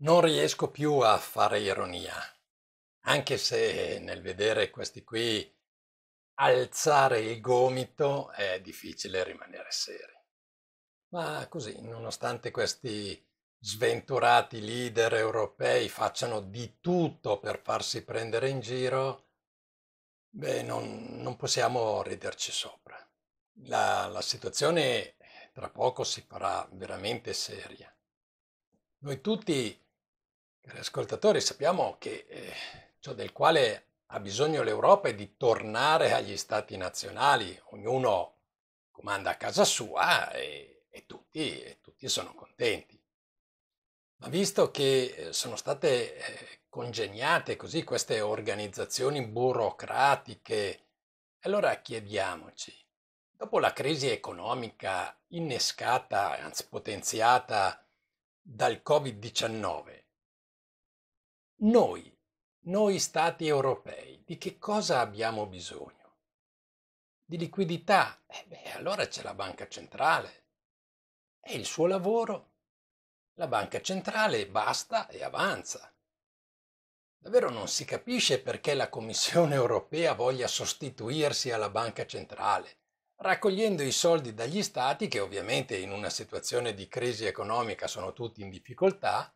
Non riesco più a fare ironia, anche se nel vedere questi qui alzare il gomito è difficile rimanere seri. Ma così, nonostante questi sventurati leader europei facciano di tutto per farsi prendere in giro, beh, non, non possiamo riderci sopra. La, la situazione tra poco si farà veramente seria. Noi tutti Cari ascoltatori, sappiamo che eh, ciò del quale ha bisogno l'Europa è di tornare agli stati nazionali, ognuno comanda a casa sua e, e, tutti, e tutti, sono contenti. Ma visto che eh, sono state eh, congegnate così queste organizzazioni burocratiche, allora chiediamoci, dopo la crisi economica innescata, anzi potenziata dal Covid-19, noi, noi stati europei, di che cosa abbiamo bisogno? Di liquidità? Eh beh, allora c'è la banca centrale. È il suo lavoro. La banca centrale basta e avanza. Davvero non si capisce perché la Commissione europea voglia sostituirsi alla banca centrale, raccogliendo i soldi dagli stati che ovviamente in una situazione di crisi economica sono tutti in difficoltà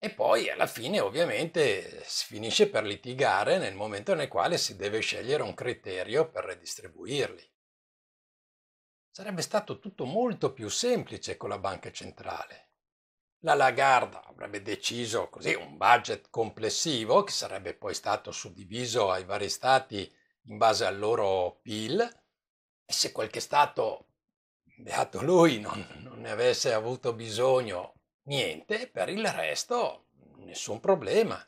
e poi alla fine ovviamente si finisce per litigare nel momento nel quale si deve scegliere un criterio per redistribuirli. Sarebbe stato tutto molto più semplice con la banca centrale. La Lagarde avrebbe deciso così un budget complessivo che sarebbe poi stato suddiviso ai vari stati in base al loro PIL e se qualche stato, beato lui, non, non ne avesse avuto bisogno niente, per il resto nessun problema.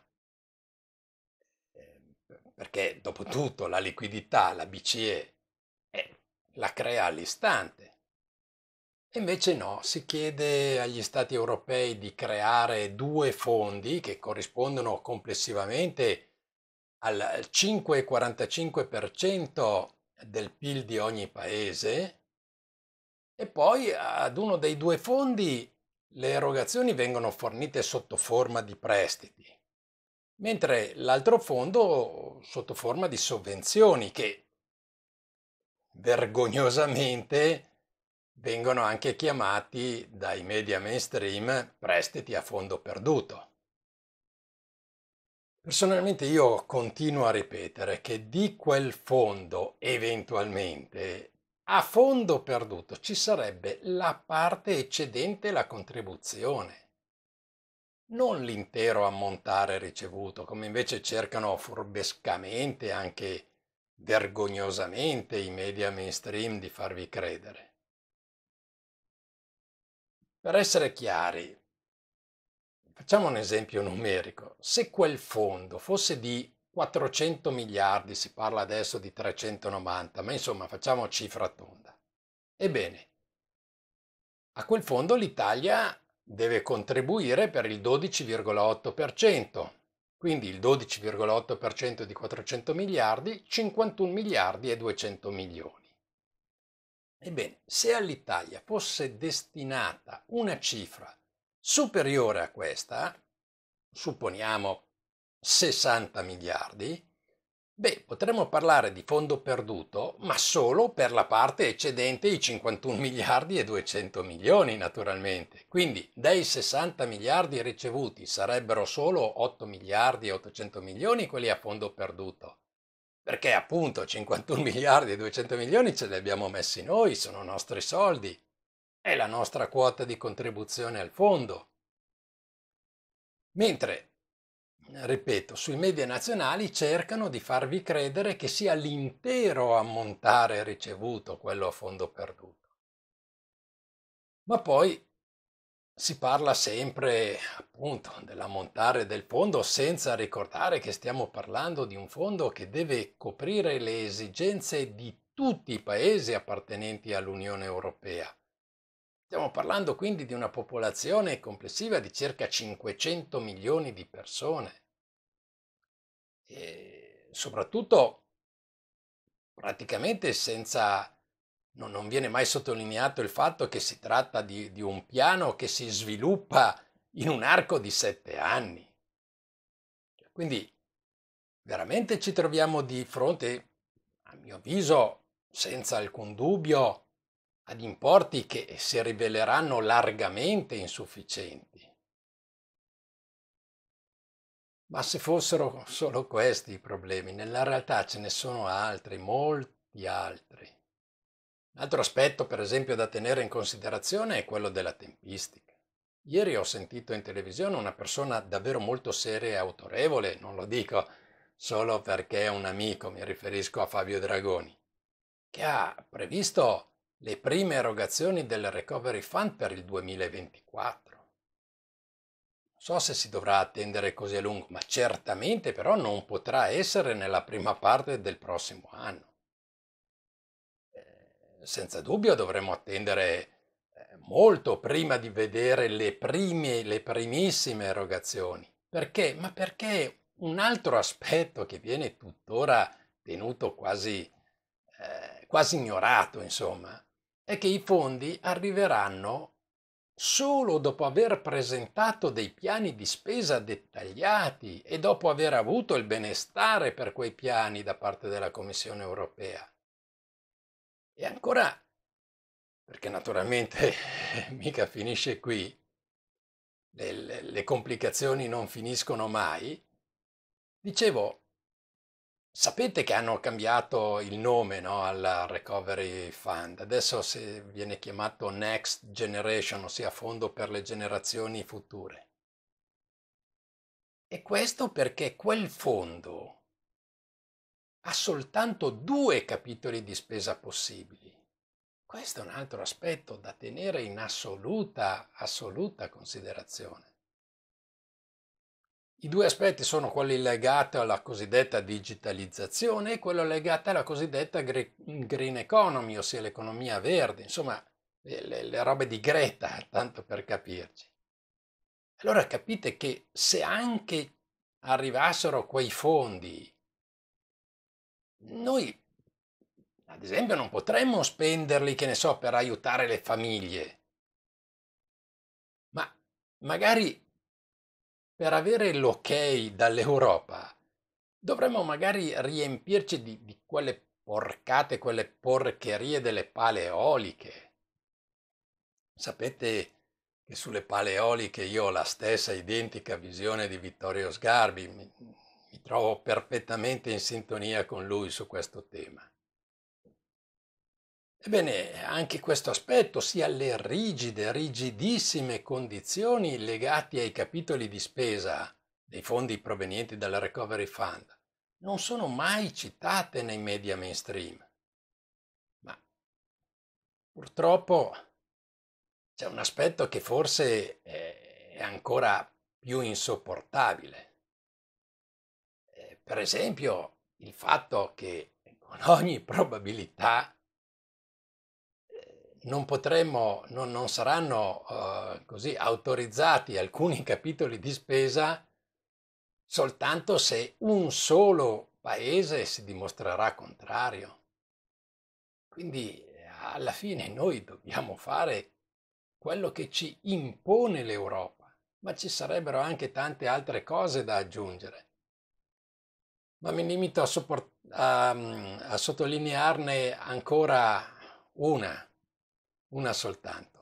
Ehm, perché dopo tutto la liquidità, la BCE, eh, la crea all'istante. E invece no, si chiede agli Stati europei di creare due fondi che corrispondono complessivamente al 5,45% del PIL di ogni paese e poi ad uno dei due fondi le erogazioni vengono fornite sotto forma di prestiti, mentre l'altro fondo sotto forma di sovvenzioni che vergognosamente vengono anche chiamati dai media mainstream prestiti a fondo perduto. Personalmente io continuo a ripetere che di quel fondo eventualmente a fondo perduto ci sarebbe la parte eccedente la contribuzione, non l'intero ammontare ricevuto, come invece cercano furbescamente, anche vergognosamente i media mainstream di farvi credere. Per essere chiari, facciamo un esempio numerico. Se quel fondo fosse di 400 miliardi, si parla adesso di 390, ma insomma facciamo cifra tonda. Ebbene, a quel fondo l'Italia deve contribuire per il 12,8%, quindi il 12,8% di 400 miliardi, 51 miliardi e 200 milioni. Ebbene, se all'Italia fosse destinata una cifra superiore a questa, supponiamo 60 miliardi, beh, potremmo parlare di fondo perduto, ma solo per la parte eccedente i 51 miliardi e 200 milioni, naturalmente. Quindi dei 60 miliardi ricevuti sarebbero solo 8 miliardi e 800 milioni quelli a fondo perduto. Perché appunto 51 miliardi e 200 milioni ce li abbiamo messi noi, sono nostri soldi. È la nostra quota di contribuzione al fondo. Mentre ripeto, sui media nazionali cercano di farvi credere che sia l'intero ammontare ricevuto quello a fondo perduto. Ma poi si parla sempre appunto dell'ammontare del fondo senza ricordare che stiamo parlando di un fondo che deve coprire le esigenze di tutti i paesi appartenenti all'Unione Europea. Stiamo parlando quindi di una popolazione complessiva di circa 500 milioni di persone e soprattutto praticamente senza, no, non viene mai sottolineato il fatto che si tratta di, di un piano che si sviluppa in un arco di sette anni. Cioè, quindi veramente ci troviamo di fronte, a mio avviso, senza alcun dubbio, ad importi che si riveleranno largamente insufficienti. Ma se fossero solo questi i problemi, nella realtà ce ne sono altri, molti altri. Un altro aspetto, per esempio, da tenere in considerazione è quello della tempistica. Ieri ho sentito in televisione una persona davvero molto seria e autorevole, non lo dico solo perché è un amico, mi riferisco a Fabio Dragoni, che ha previsto le prime erogazioni del Recovery Fund per il 2024 so se si dovrà attendere così a lungo, ma certamente però non potrà essere nella prima parte del prossimo anno. Eh, senza dubbio dovremo attendere eh, molto prima di vedere le prime, le primissime erogazioni. Perché? Ma perché un altro aspetto che viene tuttora tenuto quasi, eh, quasi ignorato, insomma, è che i fondi arriveranno solo dopo aver presentato dei piani di spesa dettagliati e dopo aver avuto il benestare per quei piani da parte della Commissione europea. E ancora, perché naturalmente mica finisce qui, le, le, le complicazioni non finiscono mai, dicevo, Sapete che hanno cambiato il nome no, al Recovery Fund, adesso viene chiamato Next Generation, ossia fondo per le generazioni future. E questo perché quel fondo ha soltanto due capitoli di spesa possibili. Questo è un altro aspetto da tenere in assoluta, assoluta considerazione. I due aspetti sono quelli legati alla cosiddetta digitalizzazione e quello legato alla cosiddetta green economy, ossia l'economia verde, insomma le, le robe di Greta, tanto per capirci. Allora capite che se anche arrivassero quei fondi, noi ad esempio non potremmo spenderli, che ne so, per aiutare le famiglie, ma magari per avere l'ok dall'Europa dovremmo magari riempirci di, di quelle porcate, quelle porcherie delle pale eoliche. Sapete che sulle pale eoliche io ho la stessa identica visione di Vittorio Sgarbi, mi, mi trovo perfettamente in sintonia con lui su questo tema. Ebbene, anche questo aspetto, sia le rigide, rigidissime condizioni legate ai capitoli di spesa dei fondi provenienti dal Recovery Fund, non sono mai citate nei media mainstream. Ma purtroppo c'è un aspetto che forse è ancora più insopportabile. Eh, per esempio, il fatto che con ogni probabilità non potremmo, non, non saranno uh, così autorizzati alcuni capitoli di spesa soltanto se un solo paese si dimostrerà contrario. Quindi eh, alla fine noi dobbiamo fare quello che ci impone l'Europa, ma ci sarebbero anche tante altre cose da aggiungere. Ma mi limito a, a, mm, a sottolinearne ancora una una soltanto.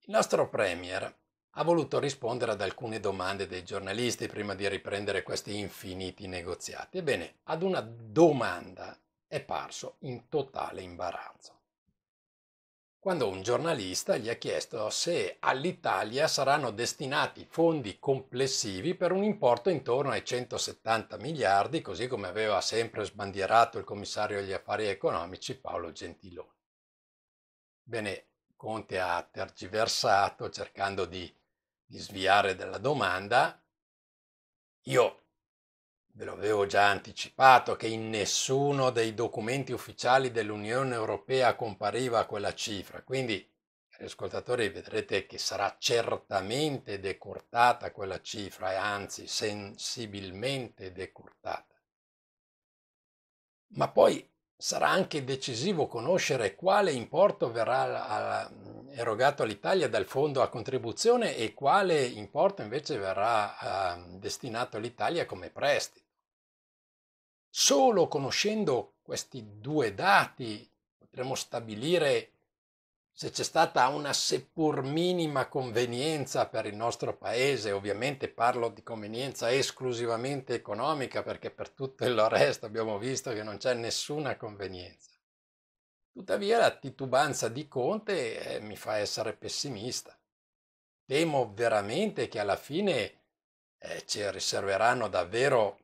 Il nostro Premier ha voluto rispondere ad alcune domande dei giornalisti prima di riprendere questi infiniti negoziati. Ebbene, ad una domanda è parso in totale imbarazzo. Quando un giornalista gli ha chiesto se all'Italia saranno destinati fondi complessivi per un importo intorno ai 170 miliardi, così come aveva sempre sbandierato il commissario agli affari economici Paolo Gentiloni. Bene, Conte ha tergiversato cercando di, di sviare dalla domanda. Io ve l'avevo già anticipato che in nessuno dei documenti ufficiali dell'Unione Europea compariva quella cifra, quindi cari ascoltatori vedrete che sarà certamente decurtata quella cifra e anzi sensibilmente decurtata. Ma poi Sarà anche decisivo conoscere quale importo verrà mm, erogato all'Italia dal fondo a contribuzione e quale importo invece verrà ehm, destinato all'Italia come prestito. Solo conoscendo questi due dati potremo stabilire se c'è stata una seppur minima convenienza per il nostro paese, ovviamente parlo di convenienza esclusivamente economica perché per tutto il resto abbiamo visto che non c'è nessuna convenienza. Tuttavia la titubanza di Conte eh, mi fa essere pessimista. Temo veramente che alla fine eh, ci riserveranno davvero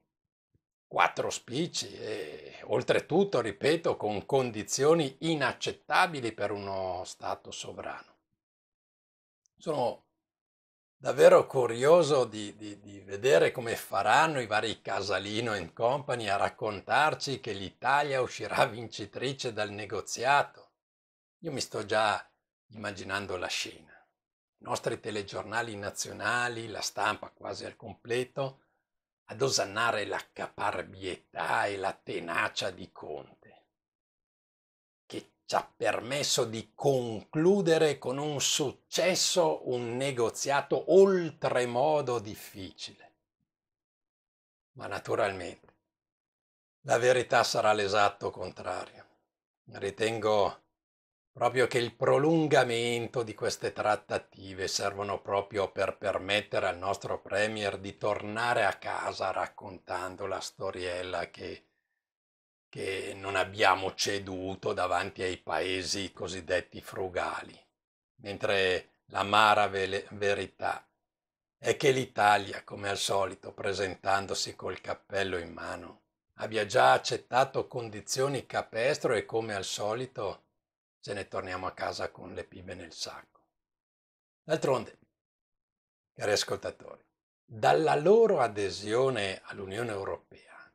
quattro spicci e oltretutto, ripeto, con condizioni inaccettabili per uno Stato sovrano. Sono davvero curioso di, di, di vedere come faranno i vari Casalino e Company a raccontarci che l'Italia uscirà vincitrice dal negoziato. Io mi sto già immaginando la scena. I nostri telegiornali nazionali, la stampa quasi al completo, ad osannare la caparbietà e la tenacia di Conte, che ci ha permesso di concludere con un successo un negoziato oltremodo difficile. Ma naturalmente la verità sarà l'esatto contrario. Ritengo proprio che il prolungamento di queste trattative servono proprio per permettere al nostro Premier di tornare a casa raccontando la storiella che, che non abbiamo ceduto davanti ai paesi cosiddetti frugali, mentre l'amara ve- verità è che l'Italia, come al solito, presentandosi col cappello in mano, abbia già accettato condizioni capestro e come al solito se ne torniamo a casa con le pive nel sacco. D'altronde, cari ascoltatori, dalla loro adesione all'Unione Europea,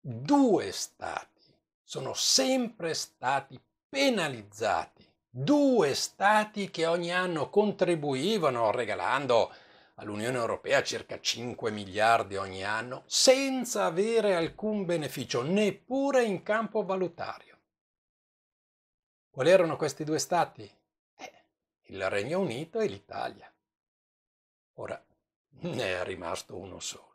due stati sono sempre stati penalizzati, due stati che ogni anno contribuivano regalando all'Unione Europea circa 5 miliardi ogni anno, senza avere alcun beneficio, neppure in campo valutario. Quali erano questi due stati? Eh, il Regno Unito e l'Italia. Ora, ne è rimasto uno solo.